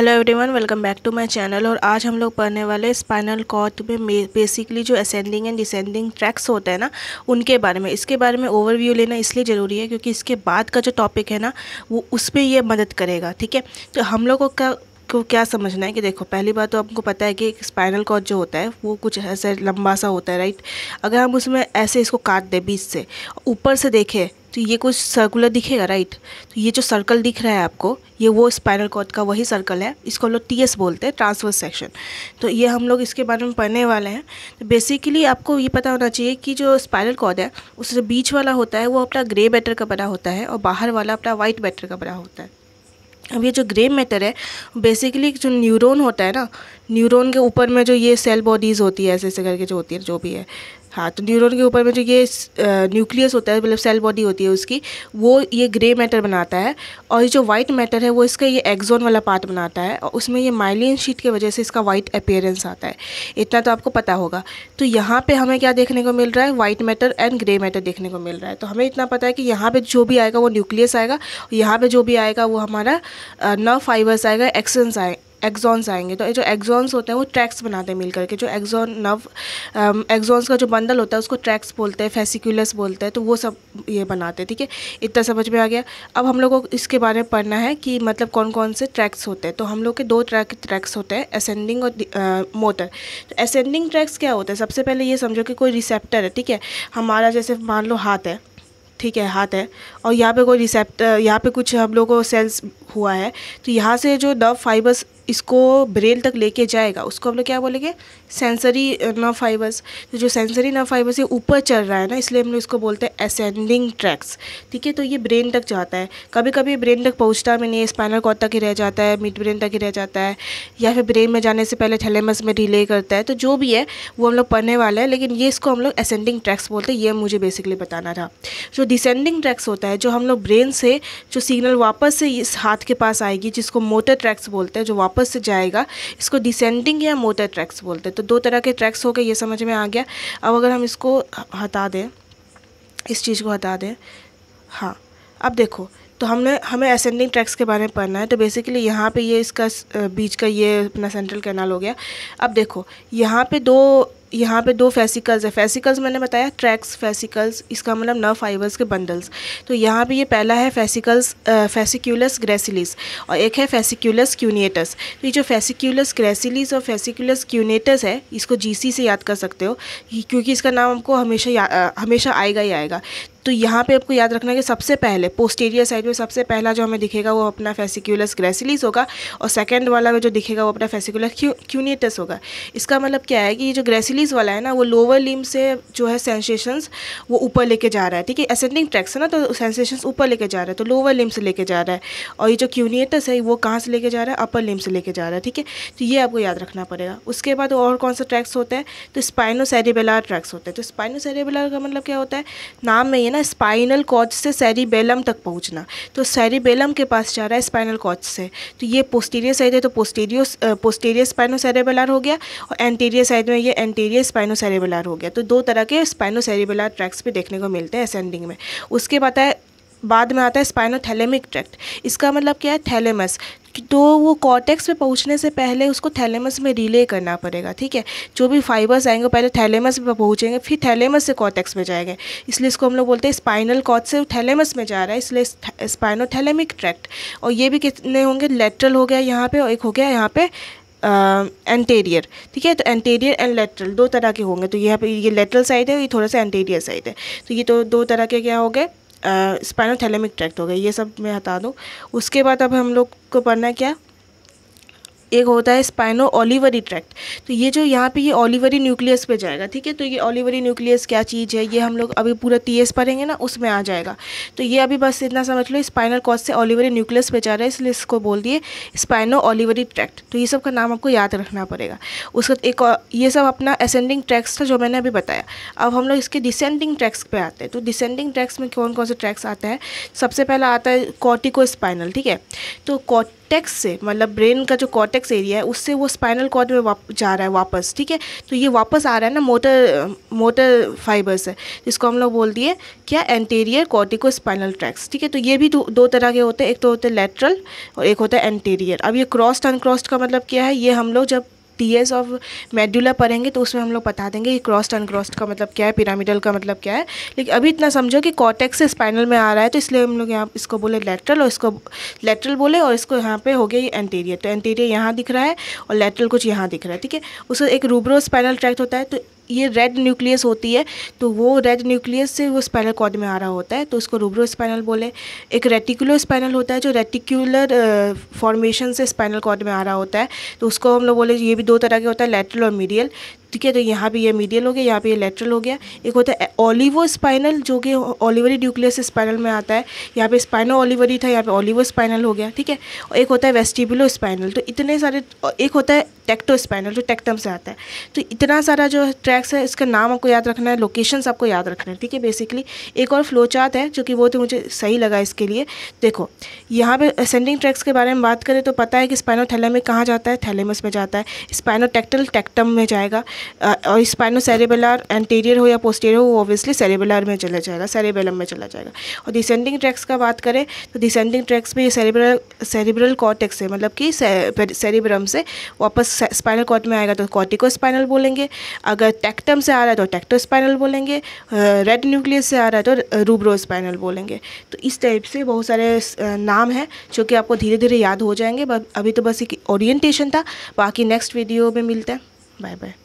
hello everyone welcome back to my channel और आज हम लोग पढ़ने वाले स्पाइनल कॉर्ड में बेसिकली जो असेंडिंग एंड डिसेंडिंग ट्रैक्स होते हैं ना उनके बारे में इसके बारे में ओवरव्यू लेना इसलिए ज़रूरी है क्योंकि इसके बाद का जो टॉपिक है ना वो उसमें ये मदद करेगा ठीक है तो हम लोगों का को क्या समझना है कि देखो पहली बात तो आपको पता है कि एक स्पाइनल कॉर्ड जो होता है वो कुछ ऐसे लंबा सा होता है राइट अगर हम उसमें ऐसे इसको काट दें बीच से ऊपर से देखें तो ये कुछ सर्कुलर दिखेगा राइट तो ये जो सर्कल दिख रहा है आपको ये वो स्पाइनल कॉर्ड का वही सर्कल है इसको हम लोग टी बोलते हैं ट्रांसवर्स सेक्शन तो ये हम लोग इसके बारे में पढ़ने वाले हैं तो बेसिकली आपको ये पता होना चाहिए कि जो स्पाइनल कॉर्ड है उससे बीच वाला होता है वो अपना ग्रे बैटर का बना होता है और बाहर वाला अपना वाइट बैटर का बना होता है अब ये जो ग्रे मैटर है बेसिकली जो न्यूरॉन होता है ना न्यूरॉन के ऊपर में जो ये सेल बॉडीज़ होती है ऐसे ऐसे करके जो होती है जो भी है हाँ तो न्यूरॉन के ऊपर में जो ये न्यूक्लियस होता है मतलब सेल बॉडी होती है उसकी वो ये ग्रे मैटर बनाता है और ये जो वाइट मैटर है वो इसका ये एक्जोन वाला पार्ट बनाता है और उसमें ये माइलिन शीट की वजह से इसका वाइट अपेयरेंस आता है इतना तो आपको पता होगा तो यहाँ पर हमें क्या देखने को मिल रहा है white matter and grey matter देखने को मिल रहा है तो हमें इतना पता है कि यहाँ पर जो भी आएगा वो न्यूक्लियस आएगा यहाँ पर जो भी आएगा वो हमारा नर्व फाइबर्स आएगा एक्सेंस आए एग्जॉन्स आएंगे तो ये जो एग्जॉन्स होते हैं वो ट्रैक्स बनाते हैं मिल करके जो एग्जॉन नव एग्जॉन्स का जो बंडल होता है उसको ट्रैक्स बोलते हैं फेसिकुलस बोलते हैं तो वो सब ये बनाते हैं ठीक है इतना समझ में आ गया अब हम लोग को इसके बारे में पढ़ना है कि मतलब कौन कौन से ट्रैक्स होते हैं तो हम लोग के दो तरह के ट्रैक्स होते हैं असेंडिंग और मोटर uh, तो असेंडिंग ट्रैक्स क्या होता है सबसे पहले ये समझो कि कोई रिसेप्टर है ठीक है हमारा जैसे मान लो हाथ है ठीक है हाथ है और यहाँ पे कोई रिसेप्ट यहाँ पे कुछ हम लोगों को सेल्स हुआ है तो यहाँ से जो नर्व फाइबर्स इसको ब्रेन तक लेके जाएगा उसको हम लोग क्या बोलेंगे सेंसरी नर्व फाइबर्स तो जो सेंसरी नर्व फाइबर्स ये ऊपर चल रहा है ना इसलिए हम लोग इसको बोलते हैं असेंडिंग ट्रैक्स ठीक है तो ये ब्रेन तक जाता है कभी कभी ब्रेन तक पहुँचता भी नहीं है स्पाइनल कॉर्ड तक ही रह जाता है मिड ब्रेन तक ही रह जाता है या फिर ब्रेन में जाने से पहले थैलेमस में डिले करता है तो जो भी है वो हम लोग पढ़ने वाला है लेकिन ये इसको हम लोग असेंडिंग ट्रैक्स बोलते हैं ये मुझे बेसिकली बताना था जो डिसेंडिंग ट्रैक्स होता है जो हम लोग ब्रेन से जो सिग्नल वापस से इस हाथ के पास आएगी जिसको मोटर ट्रैक्स बोलते हैं जो वापस वापस जाएगा इसको डिसेंडिंग या मोटर ट्रैक्स बोलते हैं तो दो तरह के ट्रैक्स हो गए ये समझ में आ गया अब अगर हम इसको हटा दें इस चीज़ को हटा दें हाँ अब देखो तो हमने हमें असेंडिंग ट्रैक्स के बारे में पढ़ना है तो बेसिकली यहाँ पे ये इसका बीच का ये अपना सेंट्रल कैनाल हो गया अब देखो यहाँ पे दो यहाँ पे दो फेसिकल्स है फेसिकल्स मैंने बताया ट्रैक्स फेसिकल्स इसका मतलब नर्व फाइबर्स के बंडल्स तो यहाँ पे ये पहला है फेसिकल्स फेसिक्यूलस ग्रेसिलिस और एक है फेसिक्यूलस क्यूनेटस तो ये जो फेसिक्यूलस ग्रेसिलिस और फेसिक्यूलस क्यूनेटस है इसको जीसी से याद कर सकते हो क्योंकि इसका नाम हमको हमेशा हमेशा आएगा ही आएगा तो यहाँ पे आपको याद रखना है कि सबसे पहले पोस्टेरियर साइड में सबसे पहला जो हमें दिखेगा वो अपना फेसिकुलस ग्रेसिलिस होगा और सेकंड वाला में जो दिखेगा वो अपना फेसिकुलर क्यूनेटस होगा इसका मतलब क्या है कि ये जो ग्रेसिलिस वाला है ना वो लोअर लिम से जो है सेंसेशंस वो ऊपर लेके जा रहा है ठीक है असेंडिंग ट्रैक्स है ना तो सेंसेशंस ऊपर लेके जा रहा है तो लोअर लिम्स से लेके जा रहा है और ये जो क्यूनिएटस है वो कहाँ से लेके जा रहा है अपर लिम से लेके जा रहा है ठीक है तो ये आपको याद रखना पड़ेगा उसके बाद और कौन सा ट्रैक्स होता है तो स्पाइनोसेरेबेलर ट्रैक्स होते हैं तो स्पाइनोसेरेबेलर तो का मतलब क्या होता है नाम में है ना स्पाइनल कॉच से सैरीबेलम तक पहुंचना तो सैरीबेलम के पास जा रहा है स्पाइनल कॉच से तो ये पोस्टीरियर साइड है तो पोस्टीरियो पोस्टीरियर स्पाइनो सेरेबेलर हो गया और एंटीरियर साइड में ये एंटीरियर स्पाइनो सेरेबेलर हो गया तो दो तरह के स्पाइनो सेरेबेलर ट्रैक्स भी देखने को मिलते हैं असेंडिंग में उसके बाद है बाद में आता है स्पाइनो थैलेमिक ट्रैक्ट इसका मतलब क्या है थैलेमस तो वो कॉटेक्स पे पहुंचने से पहले उसको थैलेमस में रिले करना पड़ेगा ठीक है जो भी फाइबर्स आएंगे पहले थैलेमस पे पहुंचेंगे फिर थैलेमस से कॉटेक्स में जाएंगे इसलिए इसको हम लोग बोलते हैं स्पाइनल कॉट से थैलेमस में जा रहा है इसलिए स्पाइनो थैलेमिक ट्रैक्ट और ये भी कितने होंगे लेटरल हो गया यहाँ पे और एक हो गया यहाँ पे एंटेरियर ठीक है तो एंटेरियर एंड लेटरल दो तरह के होंगे तो यहाँ पर ये लेटरल साइड है और ये थोड़ा सा एंटेरियर साइड है तो ये तो दो तरह के क्या हो गए स्पाइनल थैलेमिक ट्रैक्ट हो गया ये सब मैं हटा दूँ उसके बाद अब हम लोग को पढ़ना है क्या एक होता है स्पाइनो ऑलिवरी ट्रैक्ट तो ये जो यहाँ पे ये ऑलिवरी न्यूक्लियस पे जाएगा ठीक है तो ये ऑलिवरी न्यूक्लियस क्या चीज़ है ये हम लोग अभी पूरा टी एस पढ़ेंगे ना उसमें आ जाएगा तो ये अभी बस इतना समझ लो स्पाइनल कॉज से ऑलिवरी न्यूक्लियस पे जा रहा है इसलिए इसको बोल दिए स्पाइनो ऑलिवरी ट्रैक्ट तो ये सब का नाम आपको याद रखना पड़ेगा उसका एक ये सब अपना असेंडिंग ट्रैक्स था जो मैंने अभी बताया अब हम लोग इसके डिसेंडिंग ट्रैक्स पे आते हैं तो डिसेंडिंग ट्रैक्स में कौन कौन से ट्रैक्स आते हैं सबसे पहला आता है कॉटिको स्पाइनल ठीक है तो कॉटेक्स से मतलब ब्रेन का जो कॉटेक्स कॉर्टेक्स एरिया है उससे वो स्पाइनल कॉर्ड में वाप जा रहा है वापस ठीक है तो ये वापस आ रहा है ना मोटर मोटर फाइबर से जिसको हम लोग बोल दिए क्या एंटीरियर कॉर्टिको स्पाइनल ट्रैक्स ठीक है तो ये भी दो, तरह के होते हैं एक तो होते हैं लेटरल और एक होता है एंटीरियर अब ये क्रॉस्ड अनक्रॉस्ड का मतलब क्या है ये हम लोग जब टीएस ऑफ मेड्यूला पढ़ेंगे तो उसमें हम लोग बता देंगे कि क्रॉस्ड अनक्रॉस्ड का मतलब क्या है पिरामिडल का मतलब क्या है लेकिन अभी इतना समझो कि कॉटेक्स से स्पाइनल में आ रहा है तो इसलिए हम लोग यहाँ इसको बोले लेटरल और इसको लेटरल बोले और इसको यहाँ पे हो गया एंटीरियर तो एंटीरियर यहाँ दिख रहा है और लेटरल कुछ यहाँ दिख रहा है ठीक है उसका एक रूबरो स्पाइनल ट्रैक्ट होता है तो ये रेड न्यूक्लियस होती है तो वो रेड न्यूक्लियस से वो स्पाइनल कॉर्ड में आ रहा होता है तो उसको रूबरो स्पाइनल बोले एक रेटिकुलर स्पाइनल होता है जो रेटिकुलर फॉर्मेशन से स्पाइनल कॉर्ड में आ रहा होता है तो उसको हम लोग बोले ये भी दो तरह के होता है लेटरल और मीडियल ठीक है तो यहाँ पे ये मीडियल हो गया यहाँ पे ये लेटरल हो गया एक होता है ओलिवो स्पाइनल जो कि ओलिवरी ड्यूक्लियस स्पाइनल में आता है यहाँ पे स्पाइनो ओलिवरी था यहाँ पे ओलिवो स्पाइनल हो गया ठीक है और एक होता है वेस्टिबुलो स्पाइनल तो इतने सारे एक होता है टेक्टो स्पाइनल जो टेक्टम से आता है तो इतना सारा जो ट्रैक्स है इसका नाम आपको याद रखना है लोकेशन आपको याद रखना है ठीक है बेसिकली एक और फ्लो चार्ट है जो कि वो तो मुझे सही लगा इसके लिए देखो यहाँ पर असेंडिंग ट्रैक्स के बारे में बात करें तो पता है कि स्पाइनो थैलेमिक कहाँ जाता है थैलेमस में जाता है स्पाइनो टेक्टल टेक्टम में जाएगा और स्पाइनो सेरेबेलर एंटीरियर हो या पोस्टीरियर हो वो ऑब्वियसली सेरेबेलर में चला जाएगा सेरेबेलम में चला जाएगा और डिसेंडिंग ट्रैक्स का बात करें तो डिसेंडिंग ट्रैक्स में ये सेरेब्रल सेरेब्रल कॉटेक्स से मतलब कि सेरेब्रम से वापस स्पाइनल कॉट में आएगा तो कॉटिको स्पाइनल बोलेंगे अगर टेक्टम से आ रहा है तो टेक्टो स्पाइनल बोलेंगे रेड न्यूक्लियस से आ रहा है तो रूब्रो स्पाइनल बोलेंगे तो इस टाइप से बहुत सारे नाम हैं जो कि आपको धीरे धीरे याद हो जाएंगे अभी तो बस एक ओरिएंटेशन था बाकी नेक्स्ट वीडियो में मिलते हैं बाय बाय